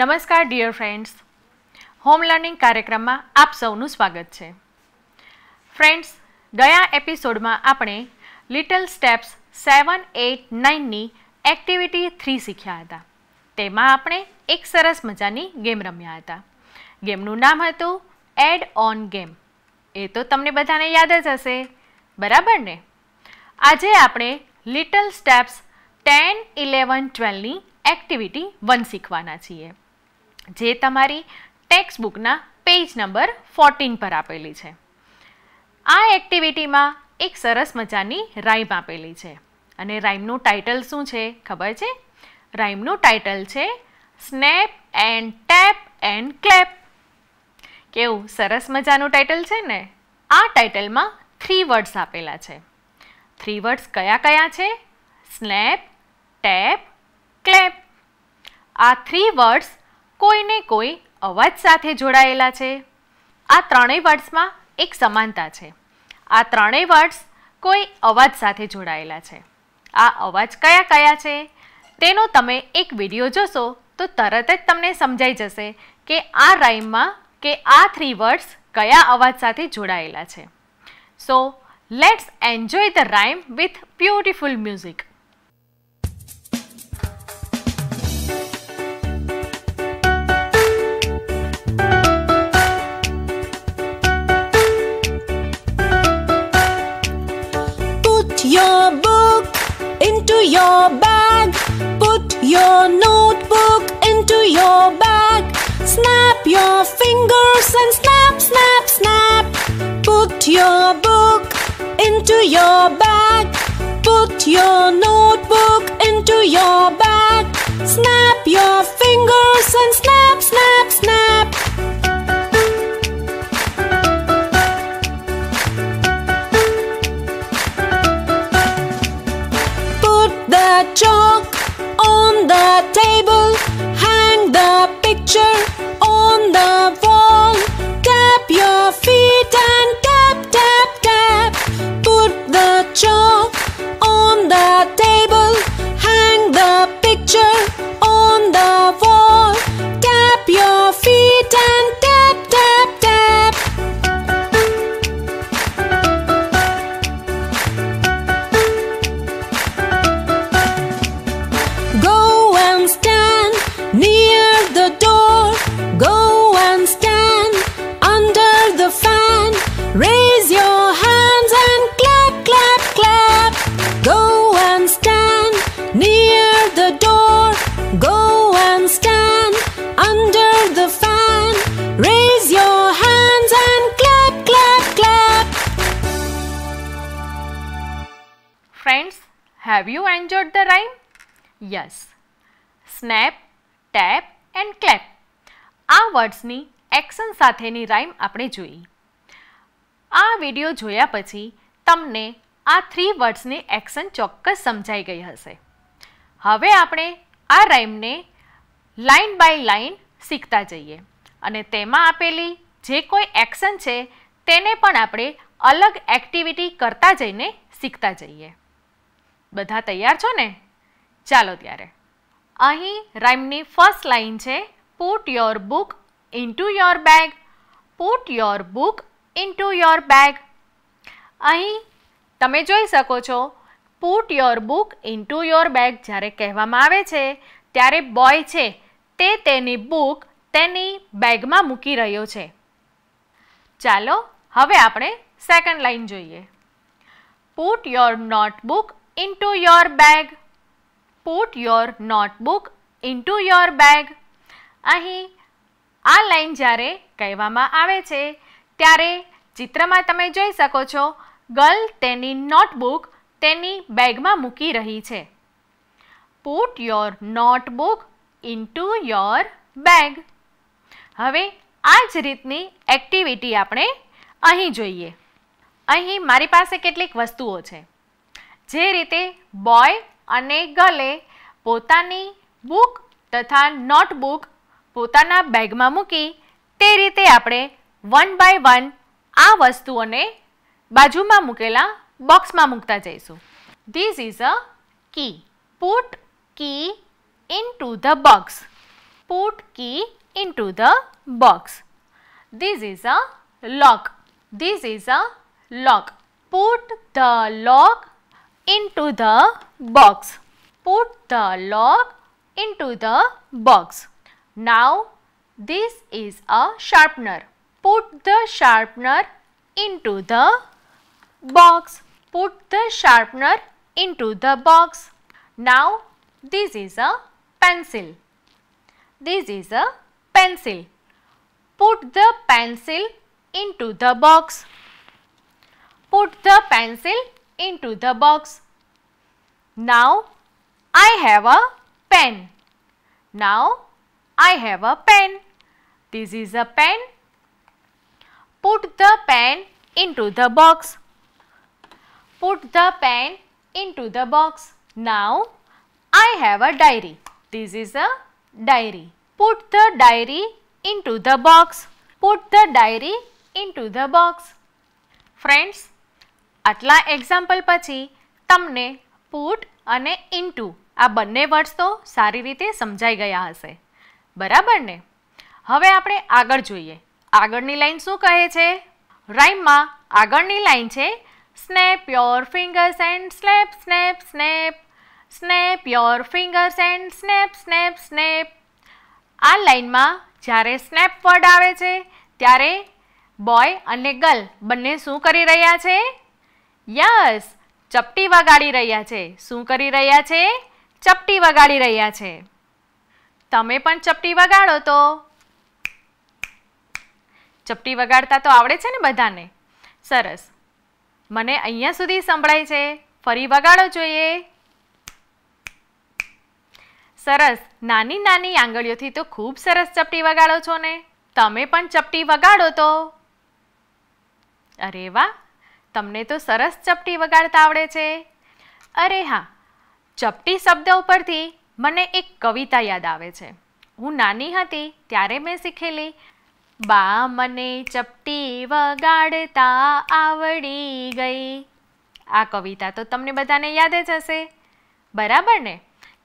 નમસ્કાર dear friends home learning કાર્યક્રમમાં આપ સૌનું સ્વાગત છે ફ્રેન્ડ્સ ગયા એપિસોડમાં આપણે લિટલ સ્ટેપ્સ સેવન એટ નાઇનની એક્ટિવિટી થ્રી શીખ્યા હતા તેમાં આપણે એક સરસ મજાની ગેમ રમ્યા હતા ગેમનું નામ હતું એડ ઓન ગેમ એ તો તમને બધાને યાદ જ હશે બરાબર ને આજે આપણે લિટલ સ્ટેપ્સ ટેન ઇલેવન ટ્વેલ્વની એક્ટિવિટી વન શીખવાના છીએ જે તમારી ટેક્સ્ટ બુકના પેજ નંબર ફોર્ટીન પર આપેલી છે આ એક્ટિવિટીમાં એક સરસ મજાની રાઈમ આપેલી છે અને રાઈમનું ટાઇટલ શું છે ખબર છે રાઈમનું ટાઇટલ છે snap and tap and clap કેવું સરસ મજાનું ટાઇટલ છે ને આ ટાઇટલમાં થ્રી વર્ડ્સ આપેલા છે થ્રી વર્ડ્સ કયા કયા છે સ્નેપ ટેપ ક્લેપ આ થ્રી વર્ડ્સ કોઈને કોઈ અવાજ સાથે જોડાયેલા છે આ ત્રણેય વર્ડ્સમાં એક સમાનતા છે આ ત્રણેય વર્ડ્સ કોઈ અવાજ સાથે જોડાયેલા છે આ અવાજ કયા કયા છે તેનો તમે એક વિડીયો જોશો તો તરત જ તમને સમજાઈ જશે કે આ રાઇમમાં કે આ થ્રી વર્ડ્સ કયા અવાજ સાથે જોડાયેલા છે so let's enjoy the rhyme with beautiful music your book into your bag. Put your notebook into your bag. Snap your fingers and snap, snap, snap. Put your book into your bag. Put your notebook into your bag. Snap your fingers and snap, snap, snap. table, hang the picture સાથેની rhyme આપણે જોઈ આ video જોયા પછી તમને આ three વર્ડ્સની action ચોક્કસ સમજાઈ ગઈ હશે હવે આપણે આ રાઇમને લાઇન બાય લાઇન શીખતા જઈએ અને તેમાં આપેલી જે કોઈ એક્શન છે તેને પણ આપણે અલગ એક્ટિવિટી કરતા જઈને શીખતા જઈએ બધા તૈયાર છો ને ચાલો ત્યારે અહીં રાઇમની ફર્સ્ટ લાઇન છે put your book into your bag Put your book into your bag અહીં તમે જોઈ શકો છો put your book into your bag જ્યારે કહેવામાં આવે છે ત્યારે બોય છે તે તેની બુક તેની બેગમાં મૂકી રહ્યો છે ચાલો હવે આપણે સેકન્ડ લાઈન જોઈએ put your notebook into your bag put your notebook into your bag અહીં આ લાઈન જ્યારે કહેવામાં આવે છે ત્યારે ચિત્રમાં તમે જોઈ શકો છો ગર્લ તેની નોટબુક તેની બેગમાં મૂકી રહી છે put your notebook into your bag હવે આ જ રીતની એક્ટિવિટી આપણે અહીં જોઈએ અહીં મારી પાસે કેટલીક વસ્તુઓ છે જે રીતે બોય અને ગર્લે પોતાની બુક તથા નોટબુક પોતાના બેગમાં મૂકી તે રીતે આપણે વન બાય વન આ વસ્તુઓને બાજુમાં મૂકેલા બોક્સમાં મૂકતા જઈશું this is a key put key into the box. Put key into the box. This is a lock. This is a lock. Put the lock into the box. Put the lock into the box. Now this is a sharpener. Put the sharpener into the box. Put the sharpener into the box. Now this is a pencil. This is a pencil. Put the pencil into the box. Put the pencil into the box. Now I have a pen. Now I have a pen. This is a pen. Put the pen into the box. Put the pen into the box. Now I have a diary. This is a diary. Put the diary into the box. Put the diary into the box. Friends આટલા example પછી તમને put અને into આ બંને words તો સારી રીતે સમજાઈ ગયા હશે બરાબર ને હવે આપણે આગળ જોઈએ આગળની લાઈન શું કહે છે રાઈમમાં આગળની લાઈન છે snap your fingers and snap snap snap snap your fingers and snap snap snap આ લાઈનમાં જ્યારે સ્નેપ વર્ડ આવે છે ત્યારે બોય અને ગર્લ બંને શું કરી રહ્યા છે યસ ચપટી વગાડી રહ્યા છે શું કરી રહ્યા છે ચપટી વગાડી રહ્યા છે તમે પણ ચપટી વગાડો તો ચપટી વગાડતા તો આવડે છે ને બધાને સરસ મને અહીંયા સુધી સંભળાય છે ફરી વગાડો જોઈએ સરસ નાની નાની આંગળીઓથી તો ખૂબ સરસ ચપટી વગાડો છો ને તમે પણ ચપટી વગાડો તો અરે વાહ તમને તો સરસ ચપટી વગાડતા આવડે છે અરે હા ચપટી શબ્દ ઉપરથી મને એક કવિતા યાદ આવે છે હું નાની હતી ત્યારે મેં શીખેલી બા મને ચપટી વગાડતા આવડી ગઈ આ કવિતા તો તમને બધાને યાદ જ હશે બરાબર ને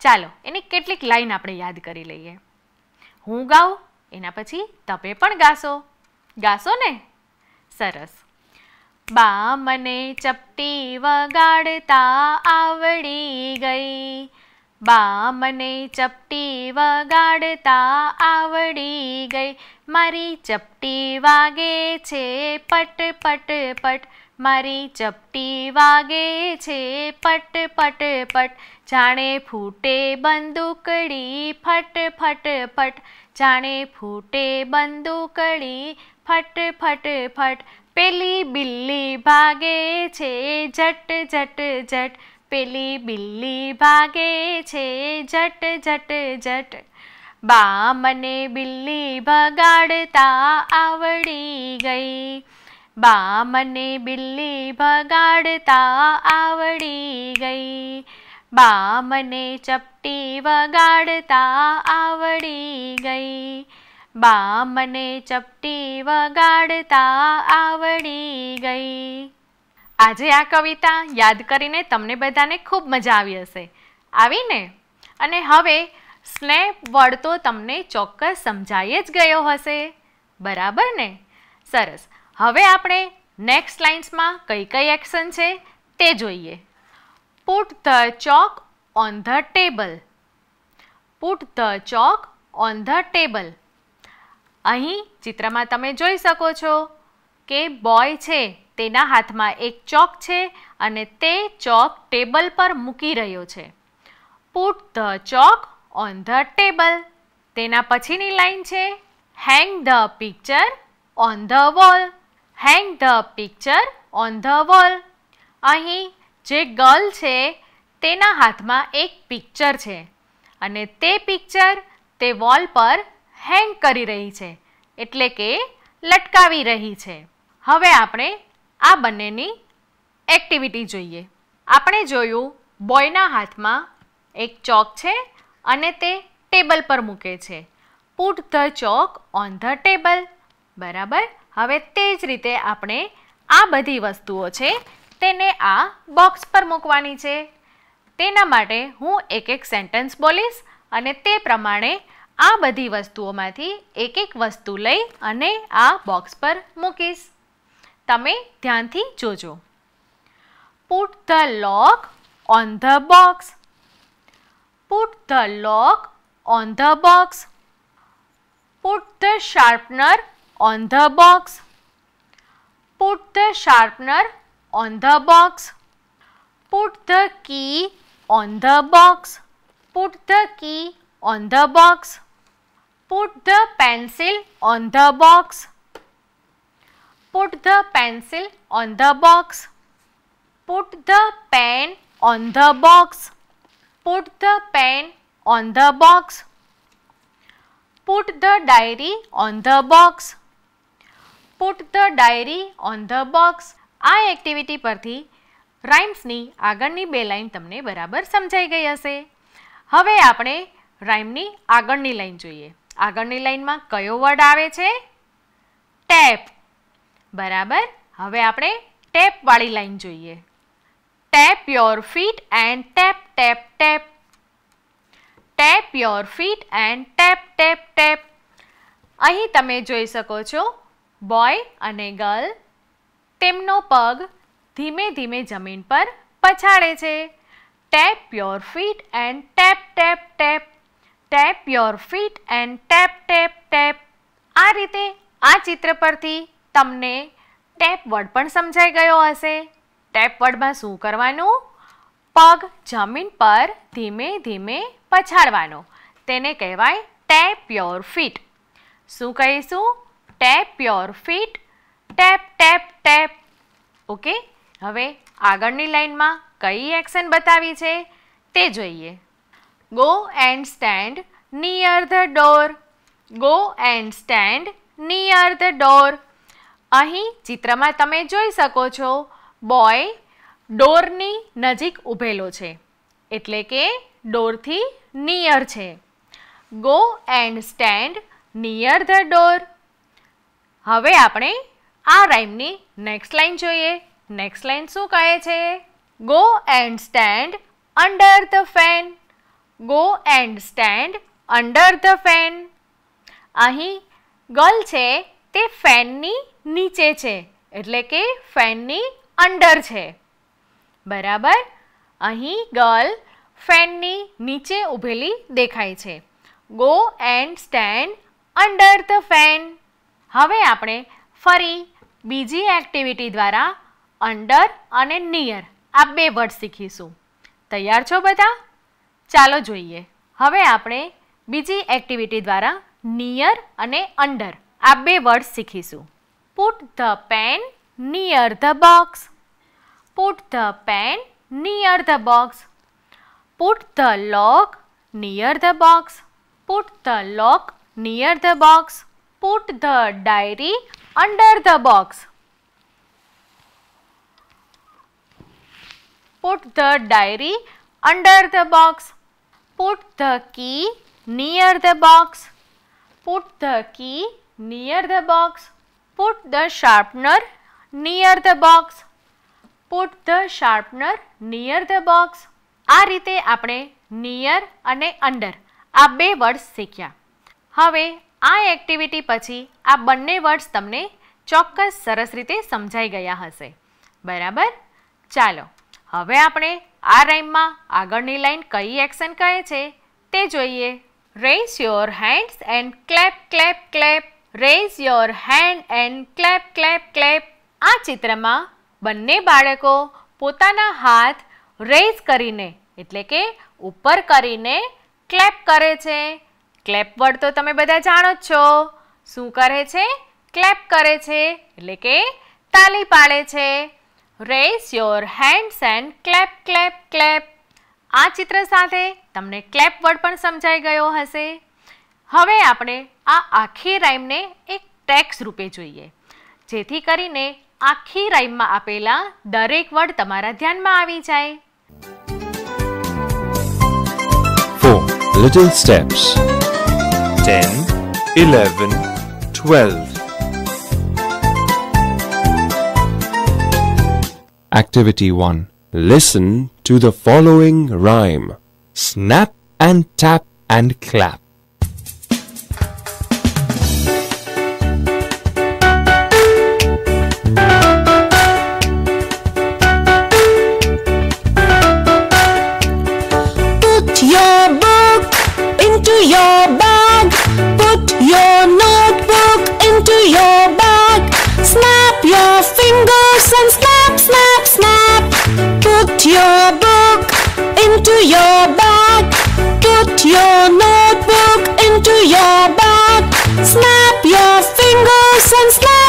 ચાલો એની કેટલીક લાઈન આપણે યાદ કરી લઈએ હું ગાઉં એના પછી તમે પણ ગાશો ગાશો ને સરસ બા મને ચપટી વગાડતા આવડી ગઈ બા મને ચપટી વગાડતા આવડી ગઈ મારી ચપટી વાગે છે પટ પટ પટ મારી ચપટી વાગે છે પટ પટ પટ જાણે ફૂટે બંદૂકડી ફટ ફટ ફટ જાણે ફૂટે બંદૂકડી ફટ ફટ ફટ પેલી બિલ્લી ભાગે છે જટ જટ જટ પેલી બિલ્લી ભાગે છે જટ જટ જટ બા મને બિલ્લી ભગાડતા આવડી ગઈ બા મને બિલ્લી ભગાડતા આવડી ગઈ બા મને ચપટી વગાડતા આવડી ગઈ બા મને ચપટી વગાડતા આવડી ગઈ આજે આ કવિતા યાદ કરીને તમને બધાને ખૂબ મજા આવી હશે આવીને અને હવે સ્નેપ વર્ડ તો તમને ચોક્કસ સમજાઈ જ ગયો હશે બરાબર ને સરસ હવે આપણે નેક્સ્ટ લાઇન્સમાં કઈ કઈ એક્શન છે તે જોઈએ put the chalk on the table put the chalk on the table અહીં ચિત્રમાં તમે જોઈ શકો છો કે બોય છે તેના હાથમાં એક ચોક છે અને તે ચોક ટેબલ પર મૂકી રહ્યો છે put the chalk on the table તેના પછીની લાઈન છે hang the picture on the wall hang the picture on the wall અહીં જે ગર્લ છે તેના હાથમાં એક પિક્ચર છે અને તે પિક્ચર તે વોલ પર હેંગ કરી રહી છે એટલે કે લટકાવી રહી છે હવે આપણે આ બંનેની એક્ટિવિટી જોઈએ આપણે જોયું બોયના હાથમાં એક ચોક છે અને તે ટેબલ પર મૂકે છે put the chalk on the table બરાબર હવે તે જ રીતે આપણે આ બધી વસ્તુઓ છે તેને આ બોક્સ પર મૂકવાની છે તેના માટે હું એક એક સેન્ટેન્સ બોલીશ અને તે પ્રમાણે આ બધી વસ્તુઓમાંથી એક એક વસ્તુ લઈ અને આ બોક્સ પર મૂકીશ ते ध्यान जोजो put the lock on the box put the lock on the box put the sharpener on the box put the sharpener on the box put the key on the box put the key on the box put the pencil on the box Put the pencil on the box. Put the pen on the box. Put the pen on the box. Put the diary on the box. Put the diary on the box. આ activity પરથી રાઇમ્સની આગળની બે line તમને બરાબર સમજાઈ ગઈ હશે હવે આપણે રાઇમની આગળની લાઇન જોઈએ આગળની લાઇનમાં કયો વર્ડ આવે છે ટેપ બરાબર હવે આપણે ટેપવાળી લાઈન જોઈએ tap your feet and tap tap tap tap your feet and tap tap tap અહીં તમે જોઈ શકો છો બોય અને ગર્લ તેમનો પગ ધીમે ધીમે જમીન પર પછાડે છે tap your feet and tap tap tap tap your feet and tap tap tap આ રીતે આ ચિત્ર પરથી તમને ટેપ વર્ડ પણ સમજાઈ ગયો હશે ટેપ વર્ડમાં શું કરવાનું પગ જમીન પર ધીમે ધીમે પછાડવાનો તેને કહેવાય ટેપ યોર ફીટ શું કહીશું tap your feet tap tap tap okay હવે આગળની લાઇનમાં કઈ એક્શન બતાવી છે તે જોઈએ go and stand near the door go and stand near the door અહીં ચિત્રમાં તમે જોઈ શકો છો બોય ડોરની નજીક ઊભેલો છે એટલે કે ડોરથી નિયર છે go and stand near the door હવે આપણે આ રાઇમની નેક્સ્ટ લાઇન જોઈએ નેક્સ્ટ લાઇન શું કહે છે go and stand under the fan go and stand under the fan અહીં ગર્લ છે તે ફેનની નીચે છે એટલે કે ફેનની અંડર છે બરાબર અહીં ગર્લ ફેનની નીચે ઊભેલી દેખાય છે go and stand under the fan હવે આપણે ફરી બીજી એક્ટિવિટી દ્વારા અંડર અને નિયર આ બે વર્ડ શીખીશું તૈયાર છો બધા ચાલો જોઈએ હવે આપણે બીજી એક્ટિવિટી દ્વારા નિયર અને અંડર આ બે વર્ડ શીખીશું Put the pen near the box. Put the pen near the box. Put the lock near the box. Put the lock near the box. Put the diary under the box. Put the diary under the box. Put the key near the box. Put the key near the box. Put the sharpener near the box. Put the sharpener near the box. આ રીતે આપણે near અને under આ બે words શીખ્યા હવે આ activity પછી આ બંને વર્ડ્સ તમને ચોક્કસ સરસ રીતે સમજાઈ ગયા હશે બરાબર ચાલો હવે આપણે આ રાઇમમાં આગળની લાઈન કઈ એક્શન કહે છે તે જોઈએ raise your hands and clap clap clap raise your hand and clap clap clap આ ચિત્રમાં બંને બાળકો પોતાના હાથ રેઝ કરીને એટલે કે ઉપર કરીને ક્લેપ કરે છે ક્લેપ વર્ડ તો તમે બધા જાણો જ છો શું કરે છે ક્લેપ કરે છે એટલે કે તાલી પાડે છે raise your hands and clap clap clap આ ચિત્ર સાથે તમને ક્લેપ વર્ડ પણ સમજાઈ ગયો હશે હવે આપણે આ આખી રાઈમને એક ટેક્સ રૂપે જોઈએ જેથી કરીને આખી રાઈમમાં આપેલા દરેક વર્ડ તમારા ધ્યાનમાં આવી જાય Four little steps. 10, 11, 12. Activity 1. Listen to the following rhyme. Snap and tap and clap. your bag. Put your notebook into your bag. Snap your fingers and snap, snap, snap. Put your book into your bag. Put your notebook into your bag. Snap your fingers and snap.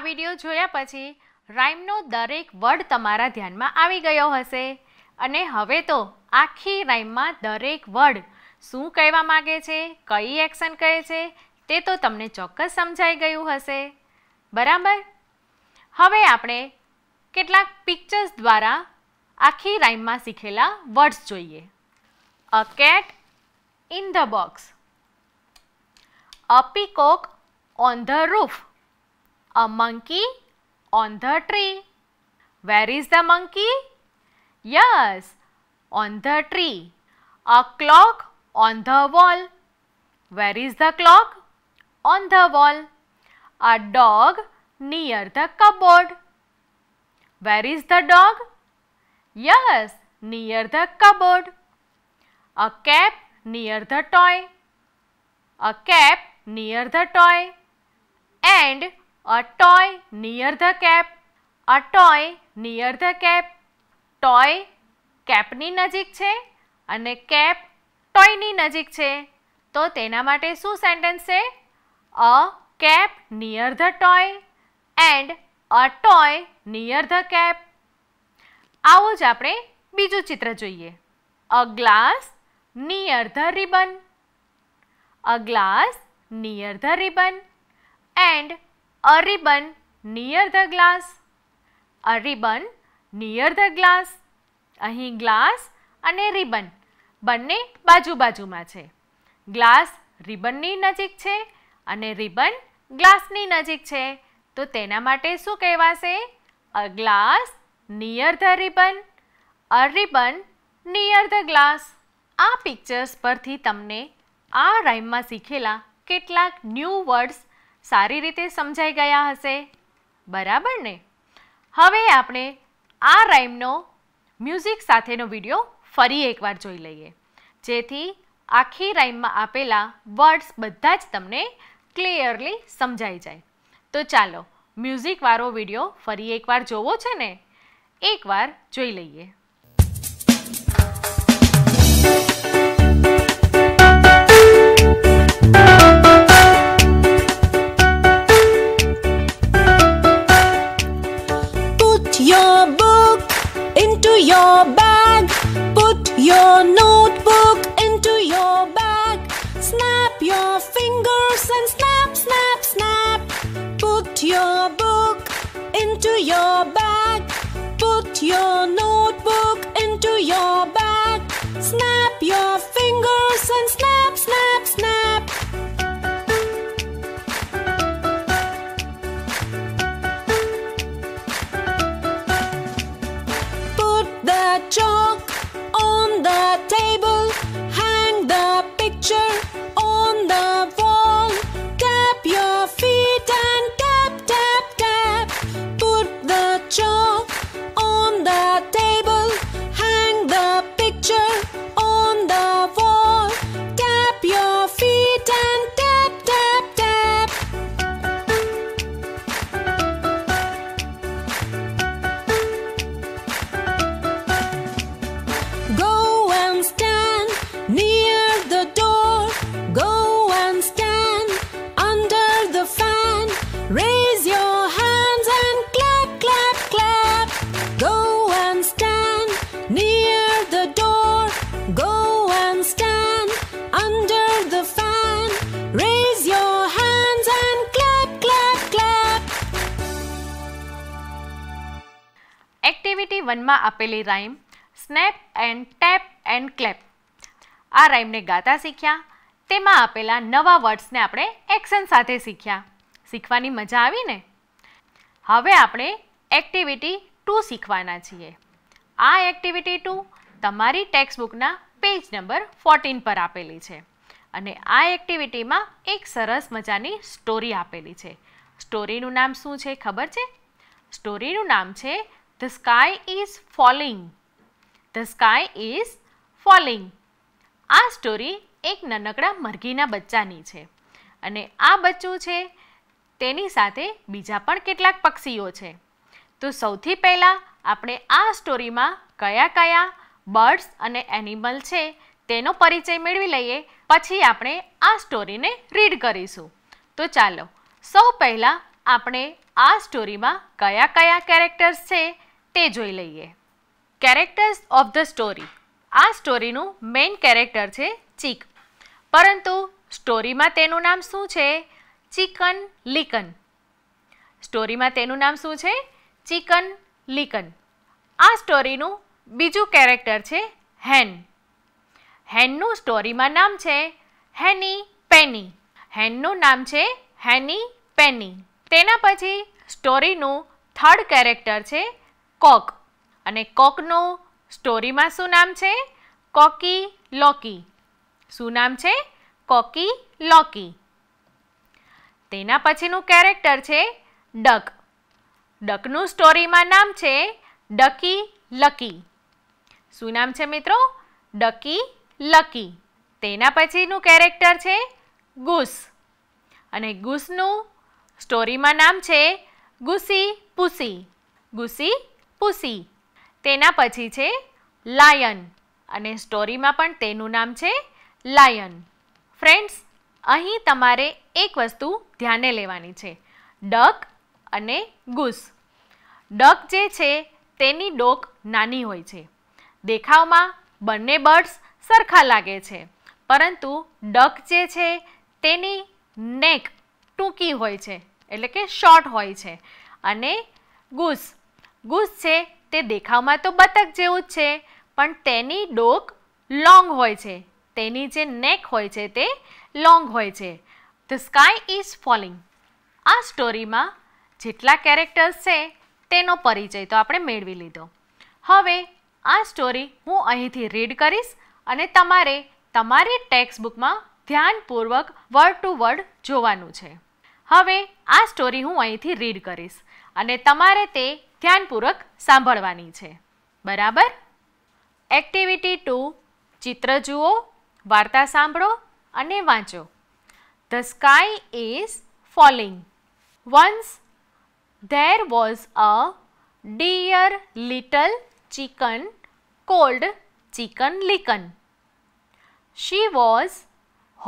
આ video જોયા પછી રાઇમનો દરેક word તમારા ધ્યાનમાં આવી ગયો હશે અને હવે તો આખી રાઇમમાં દરેક વર્ડ શું કહેવા માગે છે કઈ એક્શન કહે છે તે તો તમને ચોક્કસ સમજાઈ ગયું હશે બરાબર હવે આપણે કેટલાક પિક્ચર્સ દ્વારા આખી રાઇમમાં શીખેલા વર્ડ્સ જોઈએ a cat in the box a peacock on the roof A monkey on the tree. Where is the monkey? Yes, on the tree. A clock on the wall. Where is the clock? On the wall. A dog near the cupboard. Where is the dog? Yes, near the cupboard. A cap near the toy. A cap near the toy. And A toy near the cap. A toy near the cap. Toy કેપની નજીક છે અને cap ટોયની નજીક છે તો તેના માટે શું સેન્ટેન્સ છે a cap near the toy and a toy near the cap આવું જ આપણે બીજું ચિત્ર જોઈએ a glass near the ribbon a glass near the ribbon and A ribbon near the glass. A ribbon near the glass. અહીં glass અને ribbon બંને બાજુ બાજુમાં છે ગ્લાસ રિબનની નજીક છે અને રિબન ગ્લાસની નજીક છે તો તેના માટે શું કહેવાશે a glass near the ribbon a ribbon near the glass આ પિક્ચર્સ પરથી તમને આ રાઇમમાં શીખેલા કેટલાક ન્યૂ વર્ડ્સ સારી રીતે સમજાઈ ગયા હશે બરાબર ને હવે આપણે આ રાઇમનો મ્યુઝિક સાથેનો વિડીયો ફરી એકવાર જોઈ લઈએ જેથી આખી રાઇમમાં આપેલા વર્ડ્સ બધા જ તમને ક્લિયરલી સમજાઈ જાય તો ચાલો મ્યુઝિકવાળો વિડીયો ફરી એકવાર જોવો છે ને એકવાર જોઈ લઈએ your bag. Put your notebook into your bag. Snap your fingers and snap, snap, snap. Put your book into your bag. Put your notebook into your bag. Snap your fingers and snap. આપેલી rhyme snap and tap and clap આ રાઈમને ગાતા શીખ્યા તેમાં આપેલા નવા વર્ડ્સને આપણે action સાથે શીખ્યા શીખવાની મજા આવી ને હવે આપણે એક્ટિવિટી ટુ શીખવાના છીએ આ એક્ટિવિટી ટુ તમારી ટેક્સ્ટબુકના પેજ નંબર ફોર્ટીન પર આપેલી છે અને આ એક્ટિવિટીમાં એક સરસ મજાની સ્ટોરી આપેલી છે સ્ટોરીનું નામ શું છે ખબર છે સ્ટોરીનું નામ છે The sky is falling. The sky is falling. આ સ્ટોરી એક નાનકડા મરઘીના બચ્ચાની છે અને આ બચ્ચું છે તેની સાથે બીજા પણ કેટલાક પક્ષીઓ છે તો સૌથી પહેલાં આપણે આ સ્ટોરીમાં કયા કયા બર્ડ્સ અને એનિમલ છે તેનો પરિચય મેળવી લઈએ પછી આપણે આ સ્ટોરીને રીડ કરીશું તો ચાલો સૌ પહેલાં આપણે આ સ્ટોરીમાં કયા કયા કેરેક્ટર્સ છે તે જોઈ લઈએ કેરેક્ટર્સ ઓફ ધ સ્ટોરી આ સ્ટોરીનું મેઇન કેરેક્ટર છે ચીક પરંતુ સ્ટોરીમાં તેનું નામ શું છે ચિકન લિકન સ્ટોરીમાં તેનું નામ શું છે ચિકન લિકન આ સ્ટોરીનું બીજું કેરેક્ટર છે હેન હેનનું સ્ટોરીમાં નામ છે હેની પેની હેનનું નામ છે હેની પેની તેના પછી સ્ટોરીનું થર્ડ કેરેક્ટર છે કોક અને કોકનું સ્ટોરીમાં શું નામ છે કોકી લોકી શું નામ છે કોકી લોકી તેના પછીનું કેરેક્ટર છે ડક ડકનું સ્ટોરીમાં નામ છે ડકી લકી શું નામ છે મિત્રો ડકી લકી તેના પછીનું કેરેક્ટર છે ગુસ અને ગુસનું સ્ટોરીમાં નામ છે ગુસી પુસી ગુસી પુસી તેના પછી છે લાયન અને સ્ટોરીમાં પણ તેનું નામ છે લાયન ફ્રેન્ડ્સ અહીં તમારે એક વસ્તુ ધ્યાને લેવાની છે ડક અને ગુસ ડક જે છે તેની ડોક નાની હોય છે દેખાવમાં બંને બર્ડ્સ સરખા લાગે છે પરંતુ ડક જે છે તેની નેક ટૂંકી હોય છે એટલે કે શોર્ટ હોય છે અને ગુસ ગૂસ છે તે દેખાવમાં તો બતક જેવું જ છે પણ તેની ડોક લોંગ હોય છે તેની જે નેક હોય છે તે લોંગ હોય છે ધ સ્કાય ઇઝ ફોલિંગ આ સ્ટોરીમાં જેટલા કેરેક્ટર્સ છે તેનો પરિચય તો આપણે મેળવી લીધો હવે આ સ્ટોરી હું અહીંથી રીડ કરીશ અને તમારે તમારી ટેક્સ્ટ બુકમાં ધ્યાનપૂર્વક વર્ડ ટુ વર્ડ જોવાનું છે હવે આ સ્ટોરી હું અહીંથી રીડ કરીશ અને તમારે તે ધ્યાનપૂર્વક સાંભળવાની છે બરાબર એક્ટિવિટી ટુ ચિત્ર જુઓ વાર્તા સાંભળો અને વાંચો the sky is falling once there was a dear little chicken called Chicken Licken she was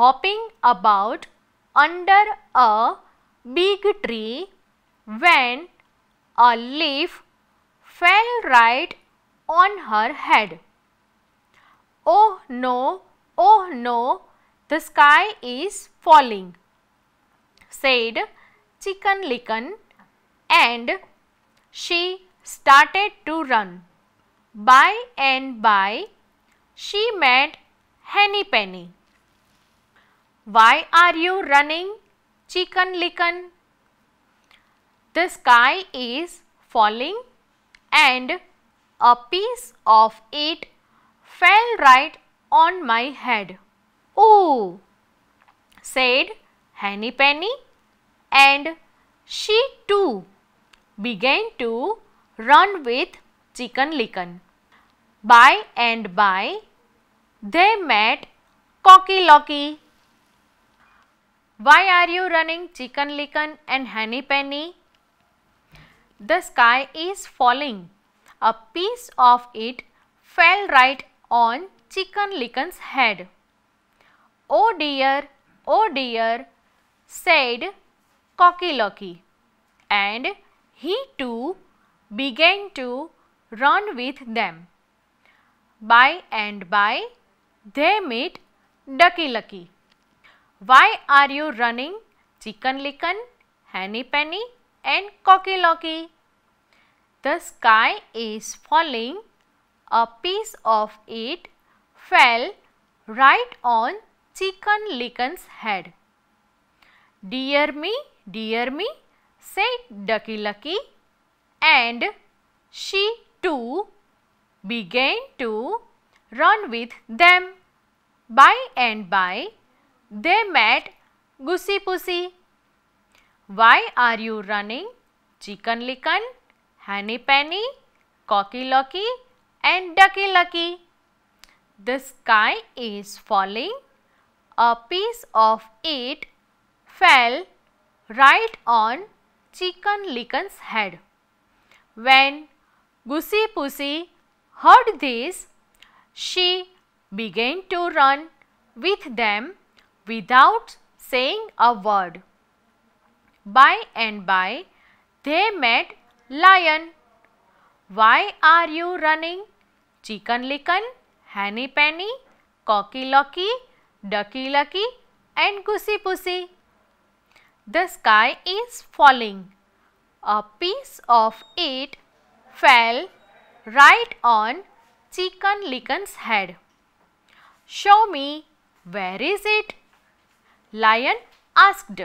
hopping about under a big tree when A leaf fell right on her head. Oh no, oh no, the sky is falling, said Chicken Licken and she started to run. By and by, she met Henny Penny. Why are you running, Chicken Licken? The sky is falling and a piece of it fell right on my head. Oh, said Henny Penny and she too began to run with Chicken Licken. By and by they met Cocky Locky. Why are you running Chicken Licken and Henny Penny? The sky is falling. A piece of it fell right on Chicken Lickens' head. Oh dear, oh dear, said Cocky Locky. And he too began to run with them. By and by, they met Ducky Lucky. Why are you running, Chicken Licken, Henny Penny? and cocky-locky. The sky is falling. A piece of it fell right on Chicken Licken's head. Dear me, dear me, said Ducky Lucky and she too began to run with them. By and by, they met Goosey Pussy. Why are you running? Chicken licken, henny penny, cocky locky and ducky lucky. The sky is falling. A piece of it fell right on Chicken Licken's head. When Goosey Pussy heard this, she began to run with them without saying a word. By and by, they met lion. Why are you running? Chicken licken, henny penny, cocky locky, ducky lucky and goosey pussy. The sky is falling. A piece of it fell right on Chicken Licken's head. Show me, where is it? Lion asked.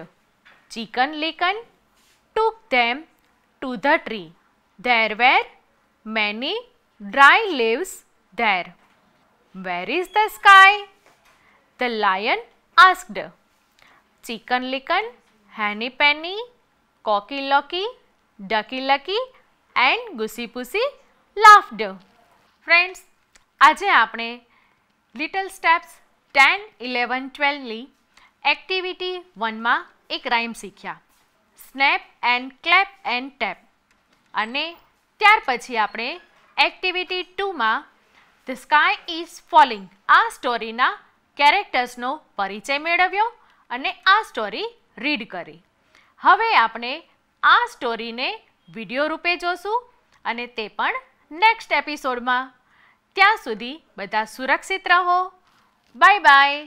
Chicken Licken took them to the tree. There were many dry leaves there. Where is the sky? The lion asked. Chicken Licken, Henny Penny, Cocky Locky, Ducky Lucky and Goosey Poosey laughed friends આજે આપણે little steps ten eleven ટ્વેલ્વની activity વનમાં એક rhyme શીખ્યા snap and clap and tap અને ત્યાર પછી આપણે એક્ટિવિટી ટુમાં ધ સ્કાય ઇઝ ફોલિંગ આ સ્ટોરીના કેરેક્ટર્સનો પરિચય મેળવ્યો અને આ સ્ટોરી રીડ કરી હવે આપણે આ સ્ટોરીને વિડીયો રૂપે જોશું અને તે પણ નેક્સ્ટ એપિસોડમાં ત્યાં સુધી બધા સુરક્ષિત રહો બાય બાય